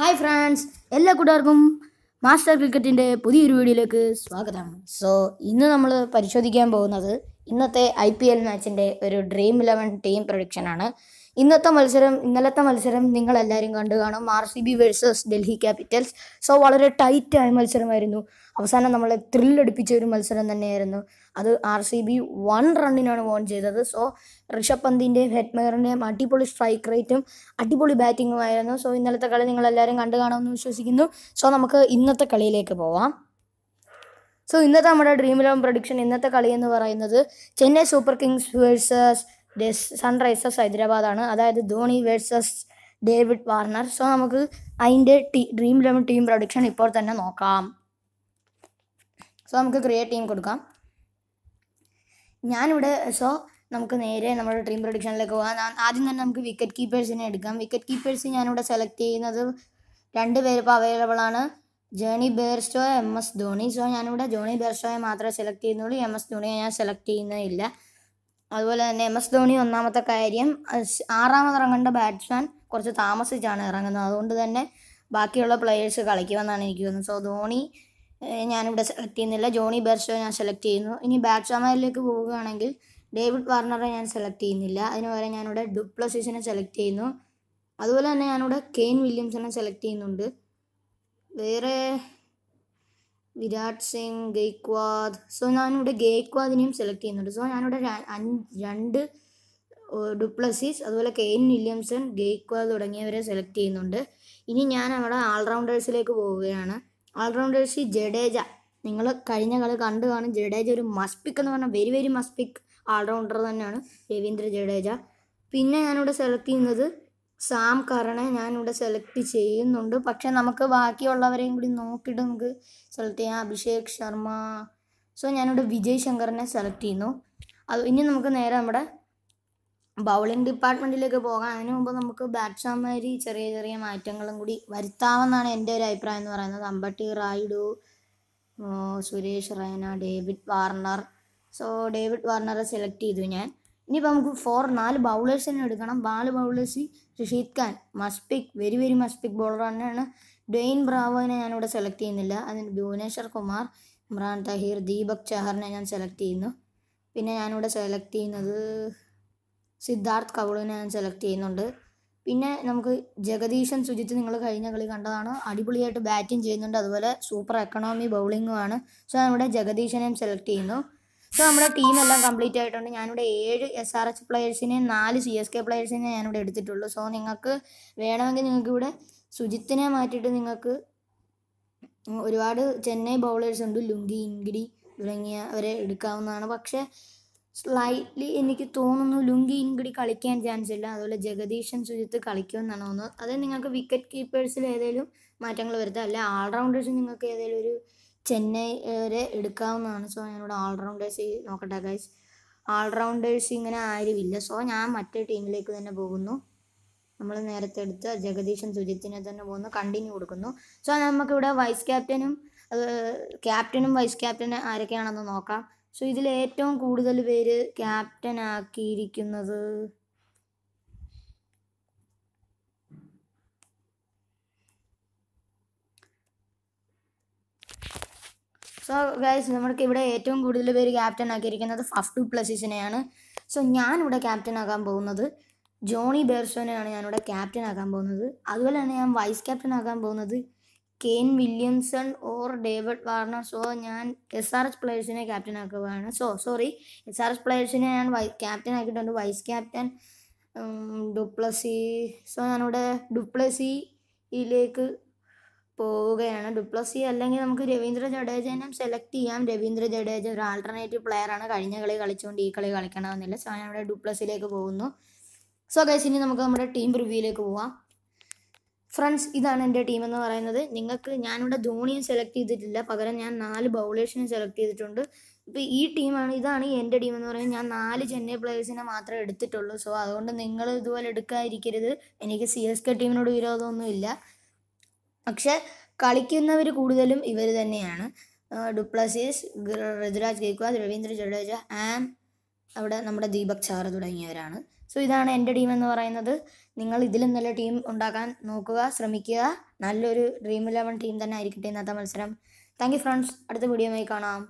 hi friends എല്ലാ കൂട്ടുകാർക്കും master ക്രിക്കറ്റിൻ്റെ പുതിയൊരു വീഡിയോയിലേക്ക് സ്വാഗതം സോ ഇന്ന് നമ്മൾ പരിശോധിക്കാൻ പോകുന്നത് ഇന്നത്തെ ഐ പി എൽ മാച്ചിൻ്റെ ഒരു ഡ്രീം ഇലവൻ ടീം പ്രൊഡിക്ഷനാണ് ഇന്നത്തെ മത്സരം ഇന്നലത്തെ മത്സരം നിങ്ങൾ എല്ലാവരും കണ്ടു കാണും R C B versus Delhi Capitals so വളരെ ടൈറ്റ് ആയ മത്സരമായിരുന്നു അവസാനം നമ്മളെ ത്രില്ലടിപ്പിച്ച ഒരു മത്സരം തന്നെയായിരുന്നു അത് ആർ സി ബി വൺ റണ്ണിനാണ് വോൺ ചെയ്തത് സോ ഋഷഭ് പന്തിൻ്റെയും ഹെറ്റ്മേറിൻ്റെയും അടിപൊളി സ്ട്രൈക്ക് റേറ്റും അടിപൊളി ബാറ്റിങ്ങുമായിരുന്നു സോ ഇന്നലത്തെ കളി എല്ലാവരും കണ്ടു കാണുമെന്ന് വിശ്വസിക്കുന്നു സോ നമുക്ക് ഇന്നത്തെ കളിയിലേക്ക് പോവാം സോ ഇന്നത്തെ നമ്മുടെ ഡ്രീം ഇലവൻ പ്രൊഡിക്ഷൻ ഇന്നത്തെ കളി എന്ന് പറയുന്നത് Chennai super kings versus Sunrisers ഹൈദരാബാദാണ് അതായത് Dhoni versus David Warner so നമുക്ക് അതിൻ്റെ the dream eleven team prediction ഇപ്പോൾ തന്നെ നോക്കാം സോ നമുക്ക് ക്രിയേറ്റ് ടീം കൊടുക്കാം ഞാനിവിടെ സോ നമുക്ക് നേരെ നമ്മുടെ ടീം പ്രൊഡിക്ഷനിലേക്ക് പോകാം ആദ്യം തന്നെ നമുക്ക് വിക്കറ്റ് കീപ്പേഴ്സിനെ എടുക്കാം വിക്കറ്റ് കീപ്പേഴ്സ് ഞാനിവിടെ സെലക്ട് ചെയ്യുന്നത് രണ്ട് പേര് ഇപ്പോൾ അവൈലബിൾ ആണ് Jonny Bairstow M S Dhoni so ഞാനിവിടെ ജോണി ബേർസ്റ്റോയെ മാത്രമേ സെലക്ട് ചെയ്യുന്നുള്ളൂ എം എസ് ധോണിയെ ഞാൻ സെലക്ട് ചെയ്യുന്നില്ല അതുപോലെ തന്നെ എം എസ് ധോണി ഒന്നാമത്തെ കാര്യം ആറാമത് ഇറങ്ങേണ്ട ബാറ്റ്സ്മാൻ കുറച്ച് താമസിച്ചാണ് ഇറങ്ങുന്നത് അതുകൊണ്ട് തന്നെ ബാക്കിയുള്ള പ്ലെയേഴ്സ് കളിക്കുമെന്നാണ് എനിക്ക് തോന്നുന്നത് സോ ധോണി ഞാനിവിടെ സെലക്ട് ചെയ്യുന്നില്ല ജോണി ബെർസ്റ്റോ ഞാൻ സെലക്ട് ചെയ്യുന്നു ഇനി ബാറ്റ്സ്മാനിലേക്ക് പോവുകയാണെങ്കിൽ ഡേവിഡ് വാർണറെ ഞാൻ സെലക്ട് ചെയ്യുന്നില്ല അതിന് പകരം ഞാനിവിടെ ഡുപ്ലസിസിനെ സെലക്ട് ചെയ്യുന്നു അതുപോലെ തന്നെ ഞാനിവിടെ കെയിൻ വില്യംസിനെ സെലക്ട് ചെയ്യുന്നുണ്ട് വേറെ വിരാട് സിംഗ് ഗെയ്ക്വാദ് സോ ഞാനിവിടെ ഗെയ്ക്വാദിനെയും സെലക്ട് ചെയ്യുന്നുണ്ട് സോ ഞാനിവിടെ രണ്ട് ഡുപ്ലസീസ് അതുപോലെ കെയിൻ വില്യംസൺ ഗെയ്ക്വാദ് തുടങ്ങിയവരെ സെലക്ട് ചെയ്യുന്നുണ്ട് ഇനി ഞാൻ അവിടെ ഓൾറൗണ്ടേഴ്സിലേക്ക് പോവുകയാണ് ഓൾറൗണ്ടേഴ്സ് ജഡേജ നിങ്ങൾ കഴിഞ്ഞ കളി കണ്ടു കാണും ജഡേജ ഒരു മസ്പിക് എന്ന് പറഞ്ഞാൽ വെരി വെരി മസ്പിക് ഓൾറൗണ്ടർ തന്നെയാണ് രവീന്ദ്ര ജഡേജ പിന്നെ ഞാനിവിടെ സെലക്ട് ചെയ്യുന്നത് സാം ഞാൻ ഞാനിവിടെ സെലക്ട് ചെയ്യുന്നുണ്ട് പക്ഷെ നമുക്ക് ബാക്കിയുള്ളവരെയും കൂടി നോക്കിയിട്ട് നമുക്ക് സെലക്ട് ചെയ്യാം അഭിഷേക് ശർമ്മ സോ ഞാനിവിടെ വിജയ് ശങ്കറിനെ സെലക്ട് ചെയ്യുന്നു അത് ഇനി നമുക്ക് നേരെ നമ്മുടെ ബൗളിംഗ് ഡിപ്പാർട്ട്മെൻറ്റിലേക്ക് പോകാം അതിന് മുമ്പ് നമുക്ക് ബാറ്റ്സ്മാൻമാർ ചെറിയ ചെറിയ മാറ്റങ്ങളും കൂടി വരുത്താമെന്നാണ് എൻ്റെ ഒരു അഭിപ്രായം എന്ന് പറയുന്നത് Ambati Rayudu Suresh Raina David Warner so David വാർണറെ സെലക്ട് ചെയ്തു ഞാൻ ഇനിയിപ്പോൾ നമുക്ക് ഫോർ നാല് ബൗളേഴ്സിനെ എടുക്കണം നാല് ബൗളേഴ്സ് ഋഷീദ് ഖാൻ മസ്പിക് വെരി വെരി മസ്പിക് ബോളർ തന്നെയാണ് ഡെയിൻ ബ്രാവോനെ ഞാനിവിടെ സെലക്ട് ചെയ്യുന്നില്ല അതിന് ഭുവനേശ്വർ കുമാർ ഇമ്രാൻ തഹീർ ദീപക് ചഹറിനെ ഞാൻ സെലക്ട് ചെയ്യുന്നു പിന്നെ ഞാനിവിടെ സെലക്ട് ചെയ്യുന്നത് സിദ്ധാർത്ഥ് കൗളിനെ ഞാൻ സെലക്ട് ചെയ്യുന്നുണ്ട് പിന്നെ നമുക്ക് ജഗദീശൻ സുജിത്ത് നിങ്ങൾ കഴിഞ്ഞ കളി കണ്ടതാണ് അടിപൊളിയായിട്ട് ബാറ്റിംഗ് ചെയ്യുന്നുണ്ട് അതുപോലെ സൂപ്പർ എക്കണോമി ബൗളിങ്ങുമാണ് സോ ഞാനിവിടെ ജഗദീശനെയും സെലക്ട് ചെയ്യുന്നു സോ നമ്മുടെ ടീമെല്ലാം കംപ്ലീറ്റ് ആയിട്ടുണ്ട് ഞാനിവിടെ ഏഴ് എസ് ആർ എച്ച് പ്ലെയേഴ്സിനെയും നാല് സി എസ് കെ പ്ലെയേഴ്സിനെ ഞാനിവിടെ എടുത്തിട്ടുള്ളൂ സോ നിങ്ങൾക്ക് വേണമെങ്കിൽ നിങ്ങൾക്ക് ഇവിടെ സുജിത്തിനെ മാറ്റിയിട്ട് നിങ്ങൾക്ക് ഒരുപാട് ചെന്നൈ ബൗളേഴ്സ് ഉണ്ട് ലുങ്കി ഇങ്കിടി തുടങ്ങിയ അവരെ എടുക്കാവുന്നതാണ് പക്ഷേ സ്ലൈറ്റ്ലി എനിക്ക് തോന്നുന്നു ലുങ്കി ഇൻഗ്രി കളിക്കാൻ ചാൻസ് ഇല്ല അതുപോലെ ജഗദീശൻ സുജിത്ത് കളിക്കുമെന്നാണ് തോന്നുന്നത് അത് നിങ്ങൾക്ക് വിക്കറ്റ് കീപ്പേഴ്സിൽ ഏതെങ്കിലും മാറ്റങ്ങൾ വരുത്താം അല്ലെ ഓൾറൗണ്ടേഴ്സ് നിങ്ങൾക്ക് ഏതെങ്കിലും ഒരു ചെന്നൈ വരെ എടുക്കാവുന്നതാണ് സോ ഞാനിവിടെ ഓൾറൗണ്ടേഴ്സ് നോക്കട്ടെ ഗൈസ് ഓൾറൗണ്ടേഴ്സ് ഇങ്ങനെ ആരുമില്ല സോ ഞാൻ മറ്റേ ടീമിലേക്ക് തന്നെ പോകുന്നു നമ്മൾ നേരത്തെ എടുത്ത ജഗദീശൻ സുജിത്തിനെ തന്നെ പോകുന്നു കണ്ടിന്യൂ കൊടുക്കുന്നു സോ നമുക്കിവിടെ വൈസ് ക്യാപ്റ്റനും ക്യാപ്റ്റനും വൈസ് ക്യാപ്റ്റനും ആരൊക്കെയാണെന്ന് നോക്കാം സോ ഇതിൽ ഏറ്റവും കൂടുതൽ പേര് ക്യാപ്റ്റൻ ആക്കിയിരിക്കുന്നത് സോ ഗൈസ് നമുക്ക് ഇവിടെ ഏറ്റവും കൂടുതൽ പേര് ക്യാപ്റ്റൻ ആക്കിയിരിക്കുന്നത് ഫഫ് ടു പ്ലസിസിനെയാണ് സോ ഞാനിവിടെ ക്യാപ്റ്റൻ ആകാൻ പോകുന്നത് ജോണി ബേർസോനെയാണ് ഞാനിവിടെ ക്യാപ്റ്റൻ ആക്കാൻ പോകുന്നത് അതുപോലെ തന്നെ ഞാൻ വൈസ് ക്യാപ്റ്റൻ ആക്കാൻ പോകുന്നത് Kane Williamson or David Warner so ഞാൻ എസ് ആർ എസ് പ്ലെയേഴ്സിനെ ക്യാപ്റ്റൻ ആക്കുകയാണ് so sorry S R S പ്ലെയേഴ്സിനെ ഞാൻ വൈ ക്യാപ്റ്റൻ ആക്കിയിട്ടുണ്ട് വൈസ് ക്യാപ്റ്റൻ ഡുപ്ലസി സോ ഞാനിവിടെ ഡുപ്ലസിയിലേക്ക് പോവുകയാണ് ഡുപ്ലസി അല്ലെങ്കിൽ നമുക്ക് രവീന്ദ്ര ജഡേജനും സെലക്ട് ചെയ്യാം രവീന്ദ്ര ജഡേജ ഒരു ആൾട്ടർനേറ്റീവ് പ്ലെയറാണ് കഴിഞ്ഞ കളി കളിച്ചുകൊണ്ട് ഈ കളി കളിക്കണമെന്നില്ല സോ ഞാൻ ഇവിടെ ഡുപ്ലസിലേക്ക് പോകുന്നു സോ ഗൈസ് ഇനി നമുക്ക് നമ്മുടെ ടീം റിവ്യൂയിലേക്ക് പോവാം ഫ്രണ്ട്സ് ഇതാണ് എൻ്റെ ടീം എന്ന് പറയുന്നത് നിങ്ങൾക്ക് ഞാനിവിടെ ധോണിയും സെലക്ട് ചെയ്തിട്ടില്ല പകരം ഞാൻ നാല് ബൗളേഴ്സിനെ സെലക്ട് ചെയ്തിട്ടുണ്ട് ഇപ്പം ഈ ടീമാണ് ഇതാണ് എൻ്റെ ടീം എന്ന് പറയുന്നത് ഞാൻ നാല് ചെന്നൈ പ്ലേയേഴ്സിനെ മാത്രമേ എടുത്തിട്ടുള്ളൂ സോ അതുകൊണ്ട് നിങ്ങൾ ഇതുപോലെ എടുക്കാതിരിക്കരുത് എനിക്ക് സി എസ് കെ ടീമിനോട് വിരോധമൊന്നുമില്ല പക്ഷെ കളിക്കുന്നവർ കൂടുതലും ഇവർ തന്നെയാണ് ഡുപ്ലസീസ് ഋതുരാജ് ഗേക്വാദ് രവീന്ദ്ര ജഡേജ ആൻഡ് അവിടെ നമ്മുടെ ദീപക് ചാർ തുടങ്ങിയവരാണ് സോ ഇതാണ് എൻ്റെ ടീം എന്ന് പറയുന്നത് നിങ്ങൾ ഇതിലും നല്ല ടീം ഉണ്ടാക്കാൻ നോക്കുക ശ്രമിക്കുക നല്ലൊരു ഡ്രീം ഇലവൻ ടീം തന്നെ ആയിരിക്കട്ടെ ഇന്നത്തെ മത്സരം താങ്ക് യു ഫ്രണ്ട്സ് അടുത്ത വീഡിയോ കാണാം